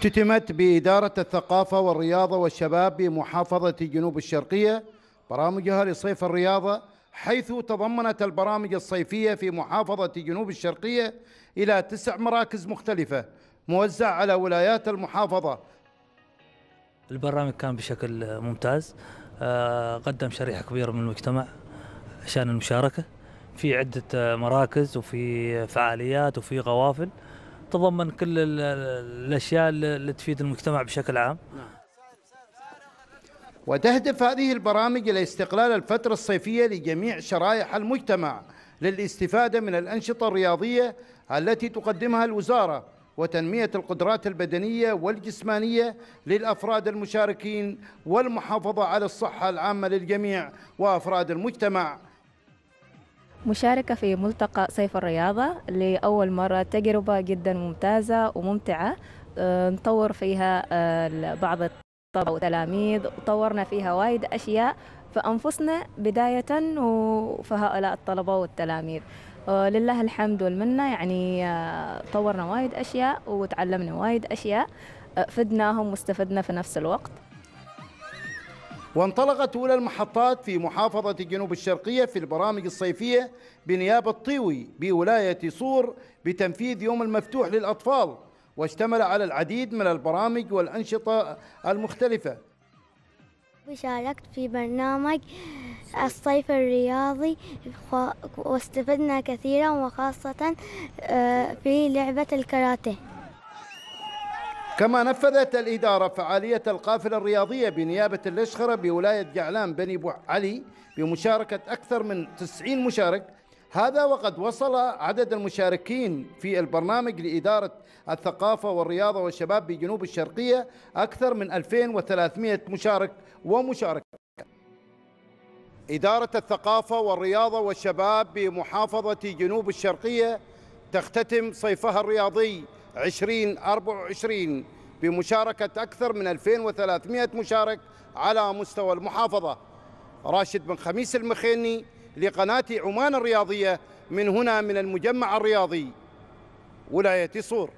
اختتمت بإدارة الثقافة والرياضة والشباب بمحافظة الجنوب الشرقية برامجها لصيف الرياضة حيث تضمنت البرامج الصيفية في محافظة الجنوب الشرقية إلى تسع مراكز مختلفة موزعة على ولايات المحافظة البرنامج كان بشكل ممتاز آه، قدم شريحة كبيرة من المجتمع عشان المشاركة في عدة مراكز وفي فعاليات وفي قوافل تتضمن كل الاشياء اللي تفيد المجتمع بشكل عام نعم. وتهدف هذه البرامج الى استقلال الفتره الصيفيه لجميع شرائح المجتمع للاستفاده من الانشطه الرياضيه التي تقدمها الوزاره وتنميه القدرات البدنيه والجسمانيه للافراد المشاركين والمحافظه على الصحه العامه للجميع وافراد المجتمع مشاركة في ملتقى صيف الرياضة لأول مرة تجربة جدا ممتازة وممتعة آه، نطور فيها آه، بعض الطلبة والتلاميذ وطورنا فيها وايد أشياء في أنفسنا بداية وفي هؤلاء الطلبة والتلاميذ آه، لله الحمد والمنة يعني طورنا وايد أشياء وتعلمنا وايد أشياء فدناهم واستفدنا في نفس الوقت وانطلقت أولى المحطات في محافظة الجنوب الشرقية في البرامج الصيفية بنيابة طيوي بولاية صور بتنفيذ يوم المفتوح للأطفال واشتمل على العديد من البرامج والأنشطة المختلفة شاركت في برنامج الصيف الرياضي واستفدنا كثيرا وخاصة آه، في لعبة الكاراتيه كما نفذت الإدارة فعالية القافلة الرياضية بنيابة الأشخرة بولاية جعلان بني بو علي بمشاركة أكثر من 90 مشارك هذا وقد وصل عدد المشاركين في البرنامج لإدارة الثقافة والرياضة والشباب بجنوب الشرقية أكثر من 2300 مشارك ومشاركة إدارة الثقافة والرياضة والشباب بمحافظة جنوب الشرقية تختتم صيفها الرياضي 2024 بمشاركة أكثر من 2300 مشارك على مستوى المحافظة راشد بن خميس المخيني لقناة عمان الرياضية من هنا من المجمع الرياضي ولاية صور